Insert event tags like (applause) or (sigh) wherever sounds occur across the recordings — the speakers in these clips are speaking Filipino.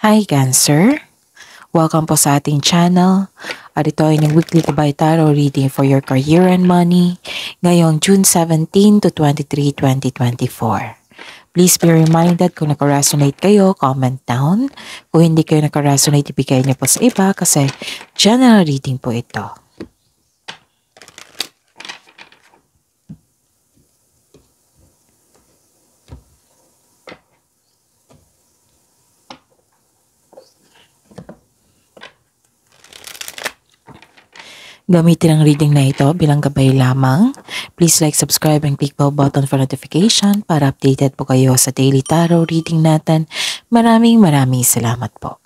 Hi Cancer! Welcome po sa ating channel at ito ay yung weekly Dubai Tarot reading for your career and money ngayong June 17 to 23, 2024. Please be reminded kung nakaresonate kayo, comment down. Kung hindi kayo nakaresonate, ibigay niyo po sa iba kasi general reading po ito. Gamitin ang reading na ito bilang gabay lamang. Please like, subscribe, and click bell button for notification para updated po kayo sa daily tarot reading natin. Maraming maraming salamat po.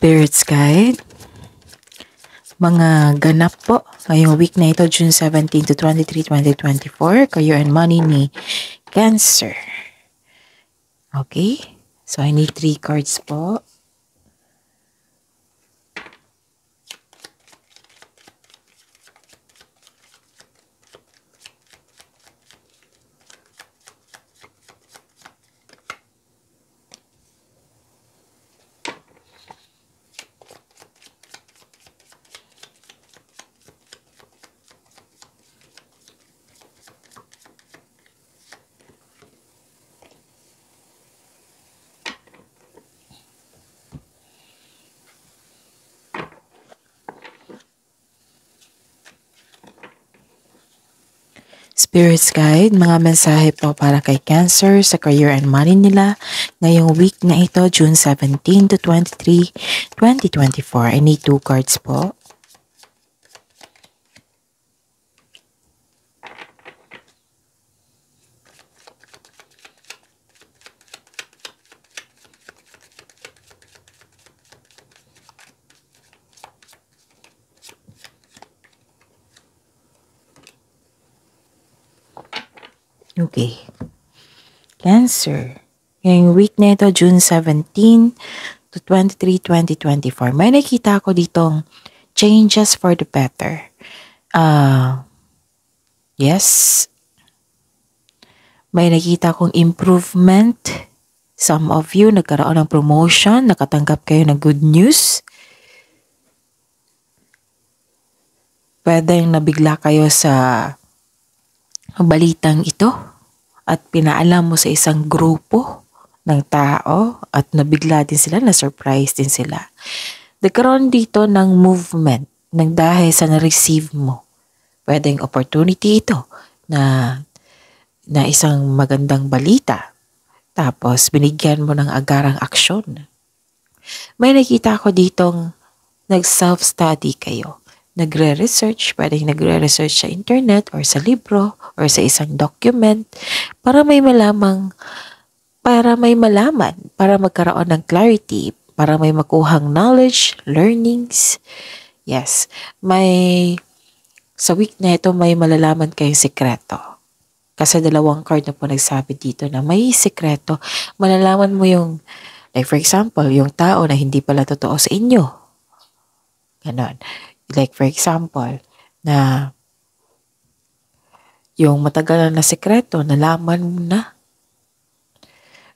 Spirit's Guide. Mga ganap po ngayong week na ito, June 17 to 23, 2024. Kayo and money ni Cancer. Okay? So, I need three cards po. Spirit's Guide, mga mensahe po para kay Cancer sa career and money nila ngayong week na ito, June 17 to 23, 2024. I need two cards po. Newgay. Cancer. Ngayong week na ito, June 17 to 23, 2024, may nakita ko ditong changes for the better. Uh, yes. May nakita kong improvement. Some of you nagkaroon ng promotion, nakatanggap kayo ng good news. Pwedeng nabigla kayo sa balitang ito at pinaalam mo sa isang grupo ng tao at nabigla din sila, na-surprise din sila. Nagkaroon dito ng movement ng dahil sa na-receive mo. Pwedeng opportunity ito na, na isang magandang balita. Tapos binigyan mo ng agarang aksyon. May nakita ko ditong nag-self-study kayo nagre-research, pwedeng nagre-research sa internet or sa libro or sa isang document para may malamang para may malaman, para magkaroon ng clarity, para may makuhang knowledge, learnings. Yes, may sa week na ito may malalaman kayong sikreto. Kasi dalawang card na po nagsabi dito na may sikreto. Malalaman mo yung, like for example, yung tao na hindi pala totoo sa inyo. Ganon. Like for example, na yung matagal na sekreto, nalaman mo na.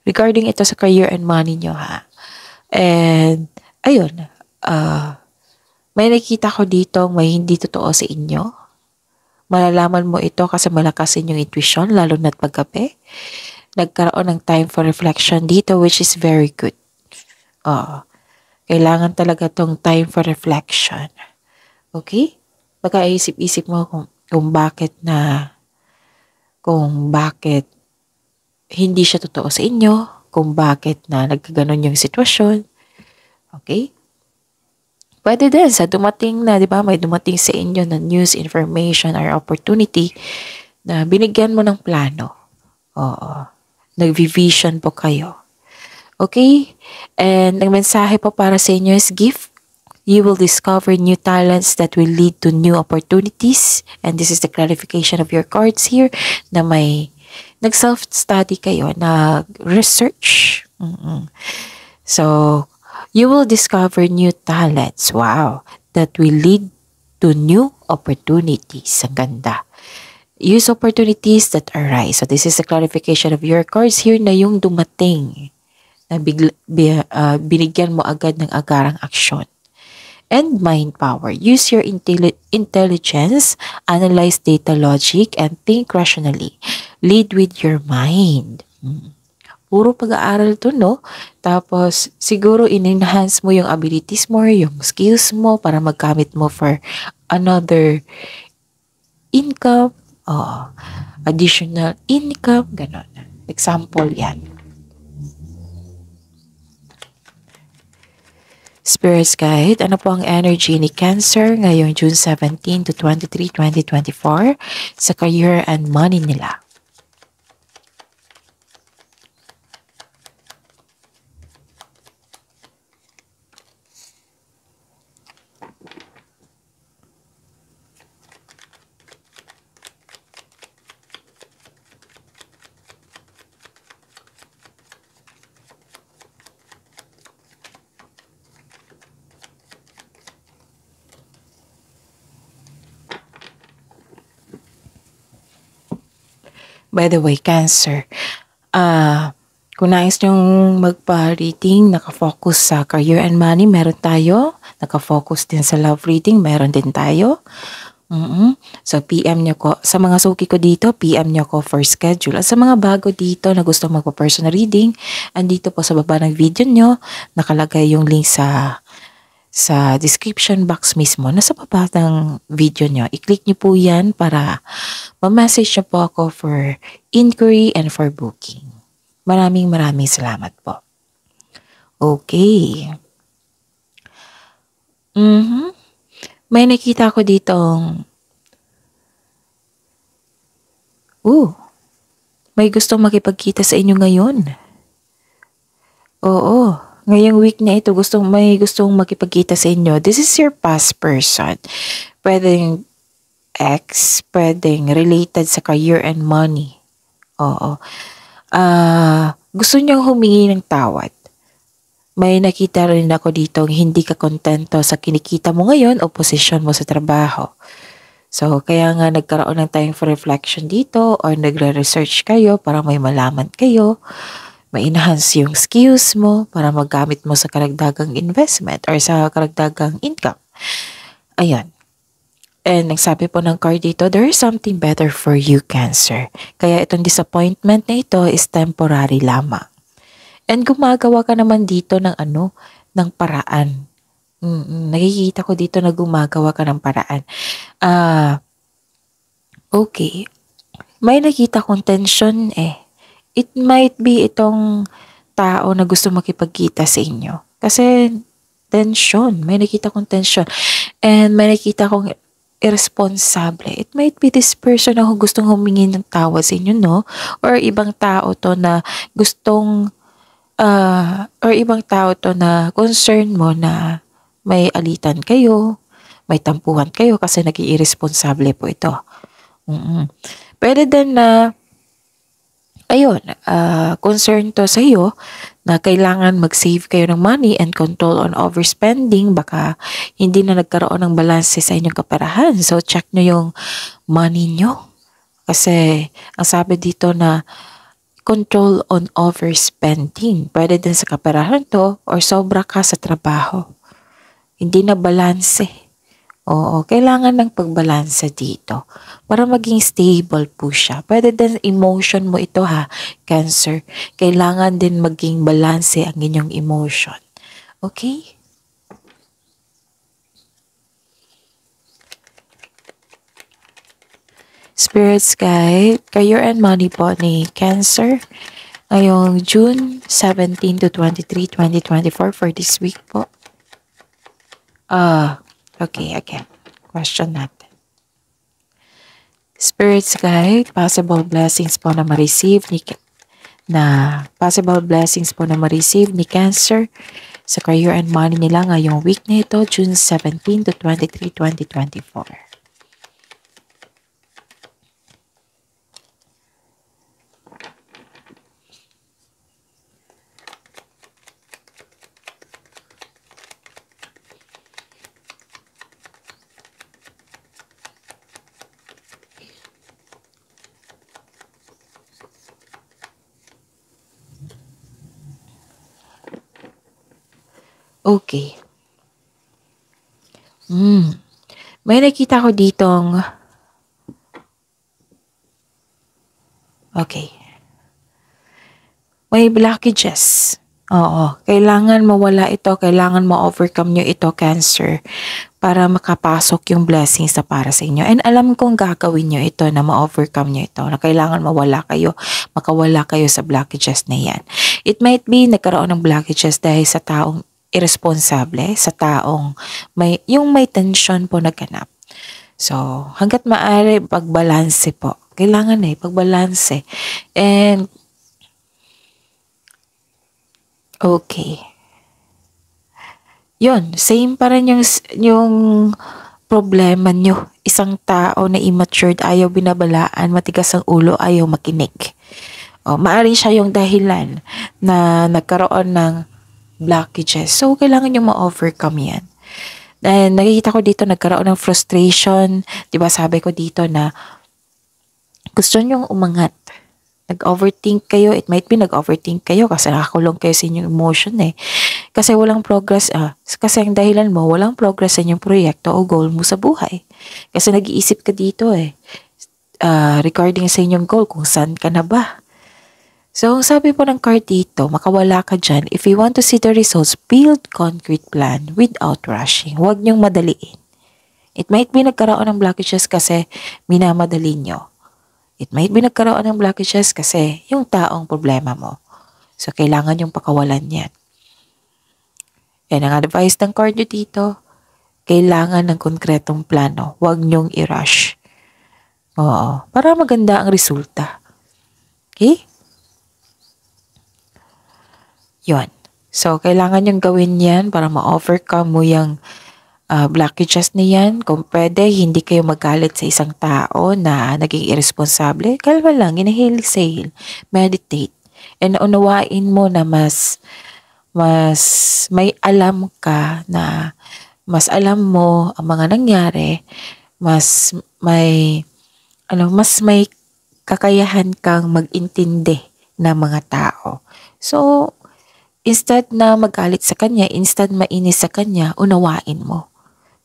Regarding ito sa career and money nyo ha. And, ayun, uh, may nakita ko dito may hindi totoo sa inyo. Malalaman mo ito kasi malakas inyong intuition, lalo na't paggabi. Nagkaroon ng time for reflection dito which is very good. Uh, kailangan talaga tong time for reflection. Okay? Baka isip-isip mo kung, kung bakit na, kung bakit hindi siya totoo sa inyo, kung bakit na nagkaganon yung sitwasyon. Okay? Pwede din sa dumating na, di ba, may dumating sa inyo na news, information, or opportunity na binigyan mo ng plano. Oo. Nag-vision po kayo. Okay? And ang mensahe po para sa inyo is give you will discover new talents that will lead to new opportunities. And this is the clarification of your cards here na may nag-self-study kayo, nag-research. So, you will discover new talents. Wow! That will lead to new opportunities. Ang ganda use opportunities that arise. So this is the clarification of your cards here na yung dumating na bigla, ah, binigyan mo agad ng agarang aksyon and mind power. Use your intelli intelligence, analyze data logic, and think rationally. Lead with your mind. Hmm. Puro pag-aaral to, no? Tapos, siguro in-enhance mo yung abilities mo, yung skills mo para magkamit mo for another income, oh, additional income, ganon. Example yan. Spirits Guide, ano po ang energy ni Cancer ngayong June 17 to 23, 2024 sa career and money nila? By the way, Cancer, ah, uh, kung nais nyong magpa-reading, nakafocus sa career and money, meron tayo. Nakafocus din sa love reading, meron din tayo. Mm-hmm. So, PM niyo ko. Sa mga suki ko dito, PM niyo ko for schedule. At sa mga bago dito na gusto magpa-personal reading, andito po sa baba ng video nyo, nakalagay yung link sa sa description box mismo, nasa baba ng video nyo. I-click nyo po yan para ma-message nyo po ako for inquiry and for booking. Maraming maraming salamat po. Okay. Mm-hmm. May nakita ko ditong... Ooh, may gustong makipagkita sa inyo ngayon. Oo ngayong week na ito, gustong, may gustong makipagkita sa inyo, this is your past person. Pwedeng ex, pwedeng related sa career and money. Oo. Uh, gusto niyang humingi ng tawad. May nakita rin ako dito hindi ka kontento sa kinikita mo ngayon o posisyon mo sa trabaho. So, kaya nga nagkaroon ng time for reflection dito or nagre-research kayo para may malaman kayo ma-enhance yung skills mo para magamit mo sa karagdagang investment or sa karagdagang income. Ayan. And nagsabi po ng card dito, there is something better for you, Cancer. Kaya itong disappointment na ito is temporary lamang. And gumagawa ka naman dito ng ano, ng paraan. Mm-mm, nakikita ko dito na gumagawa ka ng paraan. Ah, uh, okay. May nakita kong tension eh it might be itong tao na gusto makipagkita sa inyo. Kasi tension, may nakita kong tension. And may nakita kong irresponsible. It might be this person na gustong humingi ng tawad sa inyo, no? Or ibang tao to na gustong, uh, or ibang tao to na concern mo na may alitan kayo, may tampuhan kayo kasi naging irresponsible po ito. Mm-mm. Pwede din na ayun, uh, concern to sa iyo na kailangan mag-save kayo ng money and control on overspending. Baka hindi na nagkaroon ng balance sa inyong kaparahan. So, check nyo yung money nyo. Kasi, ang sabi dito na control on overspending. Pwede din sa kaparahan to or sobra ka sa trabaho. Hindi na balance eh. Oo, kailangan ng pagbalansa dito para maging stable po siya. Pwede din emotion mo ito ha, Cancer. Kailangan din maging balanse ang inyong emotion. Okay? Spirit Guide, Career and Money po ni Cancer ngayong June 17 to 23, 2024 for this week po. Ah, uh, Okay, again. Question natin. Spirit's Guide, possible blessings po na ma-receive ni na possible blessings po na ma-receive ni Cancer sa career and money nila ngayong week na ito, June 17 to 23, 2024. Okay. Mm. May nakita ko ditong Okay. May blockages. Oo. Kailangan mawala ito. Kailangan ma-overcome nyo ito, Cancer, para makapasok yung blessings sa para sa inyo. And alam kong gagawin nyo ito na ma-overcome nyo ito. Na kailangan mawala kayo, makawala kayo sa blockages na yan. It might be nagkaroon ng blockages dahil sa taong irresponsable sa taong may, yung may tension po naganap. So, hanggat maaari, pagbalanse po. Kailangan na eh, pagbalanse. And, okay. Yun, same pa rin yung, yung problema nyo. Isang tao na immatured, ayaw binabalaan, matigas ang ulo, ayaw makinig. O, maaari siya yung dahilan na nagkaroon ng blockages. So, kailangan nyo ma-overcome yan. Then, nakikita ko dito, nagkaroon ng frustration. ba diba, sabi ko dito na gusto nyong umangat. Nag-overthink kayo. It might be nag-overthink kayo kasi nakakulong kayo sa inyong emotion eh. Kasi walang progress, ah, kasi ang dahilan mo, walang progress sa inyong proyekto o goal mo sa buhay. Kasi nag-iisip ka dito eh, uh, regarding sa inyong goal, kung saan ka na ba? So, ang sabi po ng card dito, makawala ka dyan. If you want to see the results, build concrete plan without rushing. Huwag niyong madaliin. It might be nagkaroon ng blockages kasi minamadali nyo. It might be nagkaroon ng blockages kasi yung taong problema mo. So, kailangan yung pakawalan yan. Yan ang advice ng card nyo dito. Kailangan ng konkretong plano. Huwag niyong i-rush. Oo. Para maganda ang resulta. Okay? Yon. So, kailangan yung gawin yan para ma-overcome mo yung uh, blockages na yan. Kung pwede, hindi kayo magalit sa isang tao na naging irresponsible. Kalma lang, inhale-exhale, meditate. And unawain mo na mas, mas may alam ka na mas alam mo ang mga nangyari, mas may, ano, mas may kakayahan kang mag-intindi ng mga tao. So, Instead na magalit sa kanya, instead mainis sa kanya, unawain mo.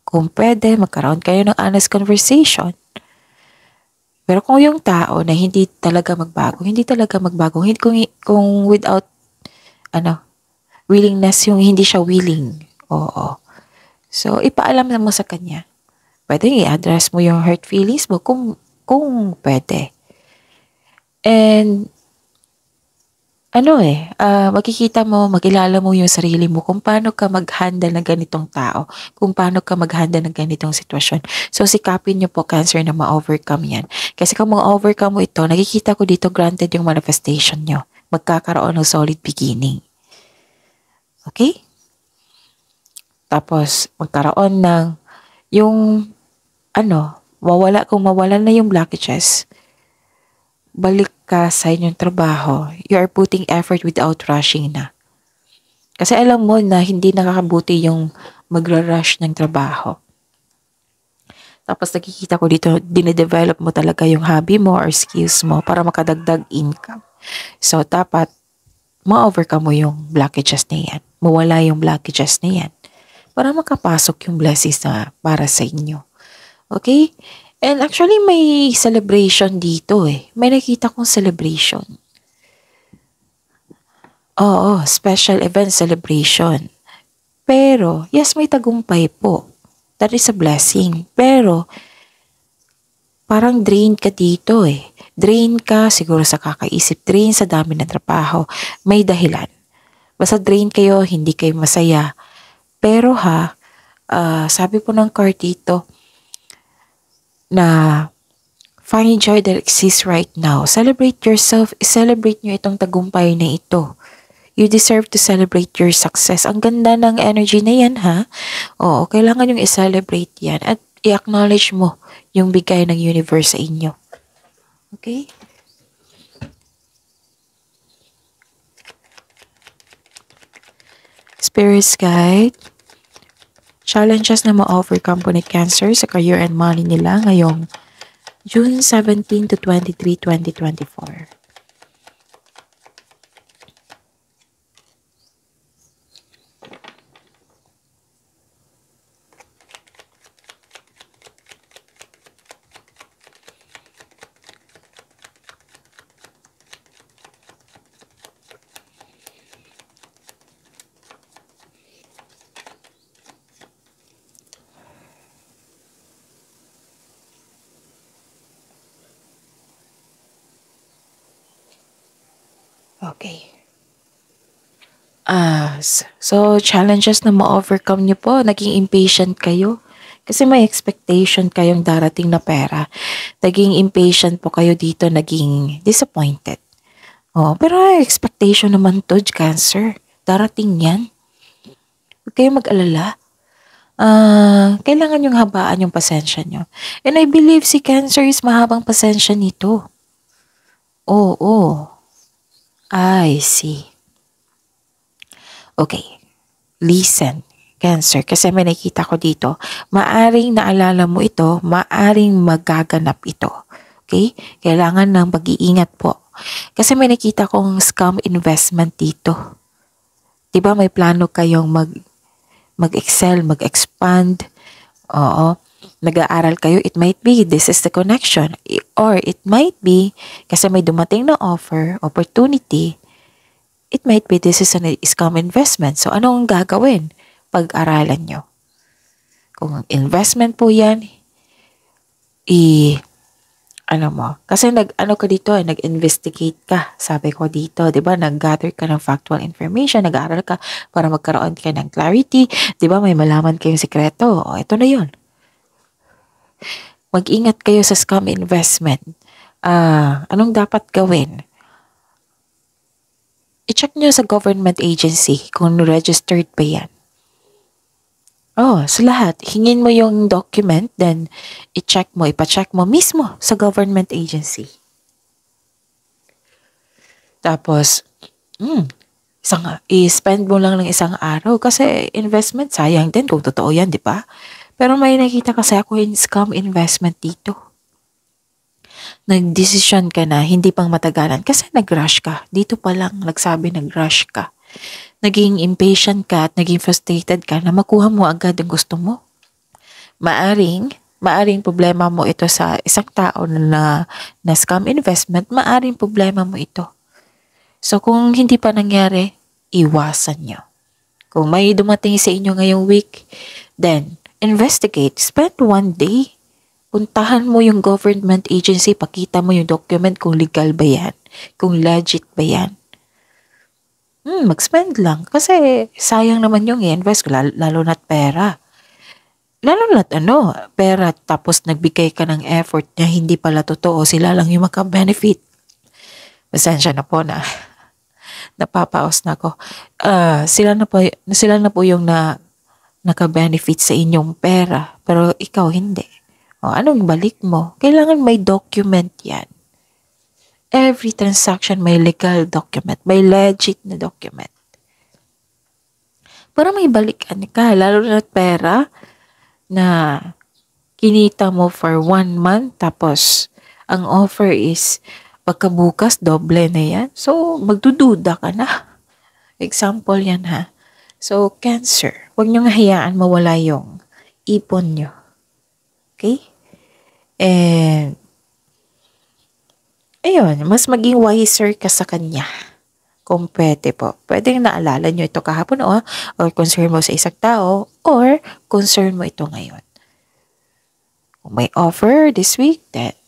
Kung pwede, magkaroon kayo ng honest conversation. Pero kung yung tao na hindi talaga magbago, hindi talaga magbago, hindi kung, kung without ano, willingness yung hindi siya willing. Oo. So, ipaalam na mo sa kanya. Pwede i-address mo yung hurt feelings mo kung, kung pwede. And ano eh, uh, makikita mo, makilala mo yung sarili mo kung paano ka mag-handle ng ganitong tao, kung paano ka mag-handle ng ganitong sitwasyon. So, sikapin niyo po, Cancer, na ma-overcome yan. Kasi kung ma-overcome mo ito, nakikita ko dito granted yung manifestation niyo. Magkakaroon ng solid beginning. Okay? Tapos, magkaroon ng yung ano, mawala kung mawala na yung blockages balik ka sa inyong trabaho, you are putting effort without rushing na. Kasi alam mo na hindi nakakabuti yung magra-rush ng trabaho. Tapos nakikita ko dito, dinedevelop mo talaga yung hobby mo or skills mo para makadagdag income. So, dapat ma-overcome mo yung blockages na yan. Mawala yung blockages na yan para makapasok yung blessings na para sa inyo. Okay? And actually, may celebration dito eh. May nakita kong celebration. Oo, special event celebration. Pero, yes, may tagumpay po. That is a blessing. Pero, parang drained ka dito eh. Drain ka siguro sa kakaisip, drain sa dami ng trabaho. May dahilan. Basta drain kayo, hindi kayo masaya. Pero ha, uh, sabi po ng card dito, na find joy that exists right now. Celebrate yourself. Celebrate nyo itong tagumpay na ito. You deserve to celebrate your success. Ang ganda ng energy na yan, ha? Oo, kailangan yung i-celebrate yan at i-acknowledge mo yung bigay ng universe sa inyo. Okay? Spirit's Guide challenges na ma-overcome po ni Cancer sa career and money nila ngayong June 17 to 23, 2024. Okay. Ah, so challenges na ma-overcome niyo po, naging impatient kayo. Kasi may expectation kayong darating na pera. Naging impatient po kayo dito, naging disappointed. Oh, pero expectation naman to, Cancer. Darating yan. Huwag kayong mag-alala. Ah, kailangan yung habaan yung pasensya nyo. And I believe si Cancer is mahabang pasensya nito. Oo, oo. I see. Okay. Listen, Cancer. Kasi may nakita ko dito. Maaring naalala mo ito, maaring magaganap ito. Okay? Kailangan ng pag-iingat po. Kasi may nakita kong scam investment dito. 'Di ba may plano kayong mag mag-excel, mag-expand. Oo nag-aaral kayo, it might be this is the connection. Or it might be, kasi may dumating na offer, opportunity, it might be this is an scam investment. So, ano ang gagawin? Pag-aralan nyo. Kung investment po yan, i ano mo, kasi nag, ano ka dito, eh, nag-investigate ka, sabi ko dito, di ba, nag-gather ka ng factual information, nag-aaral ka para magkaroon ka ng clarity, di ba, may malaman kayong sikreto, o, ito na yon Mag-ingat kayo sa scam investment. Uh, anong dapat gawin? I-check nyo sa government agency kung registered ba yan. Oh, sa lahat, hingin mo yung document, then i-check mo, ipa-check mo mismo sa government agency. Tapos, mm, isang, i-spend mo lang ng isang araw kasi investment, sayang din kung totoo yan, di ba? Pero may nakita kasi ako in scam investment dito. Nagdesisyon ka na, hindi pang matagalan kasi nag-rush ka. Dito pa lang nagsabi nag-rush ka. Naging impatient ka at naging frustrated ka na makuha mo agad ang gusto mo. Maaring maaring problema mo ito sa isang tao na, na, na scam investment, maaring problema mo ito. So kung hindi pa nangyari, iwasan nyo. Kung may dumating sa inyo ngayong week, then Investigate. Spend one day. Puntahan mo yung government agency, pakita mo yung document kung legal ba yan, kung legit ba yan. Hmm, mag-spend lang. Kasi sayang naman yung i-invest, lalo, lalo na't pera. Lalo na't ano, pera tapos nagbigay ka ng effort na hindi pala totoo, sila lang yung makabenefit. Pasensya na po na (laughs) napapaos na ako. Uh, sila na po, sila na po yung na nakabenefit sa inyong pera, pero ikaw hindi. O, anong balik mo? Kailangan may document yan. Every transaction may legal document, may legit na document. Para may balikan ka, lalo na pera na kinita mo for one month, tapos ang offer is pagkabukas, doble na yan. So, magdududa ka na. Example yan ha. So, cancer Huwag niyong hayaan mawala yung ipon niyo. Okay? And, ayun, mas maging wiser ka sa kanya. Kung pwede po. Pwede naalala niyo ito kahapon o, oh, or concern mo sa isang tao, or concern mo ito ngayon. Kung may offer this week, that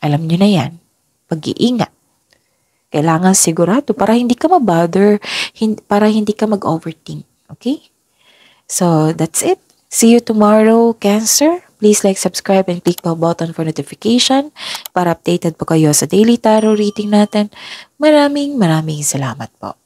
alam niyo na yan. Pag-iingat. Kailangan sigurado para hindi ka mabother, para hindi ka mag-overthink. Okay? So that's it. See you tomorrow, Cancer. Please like, subscribe, and click the button for notification para updated po kayo sa daily tarot reading natin. Maraming maraming salamat po.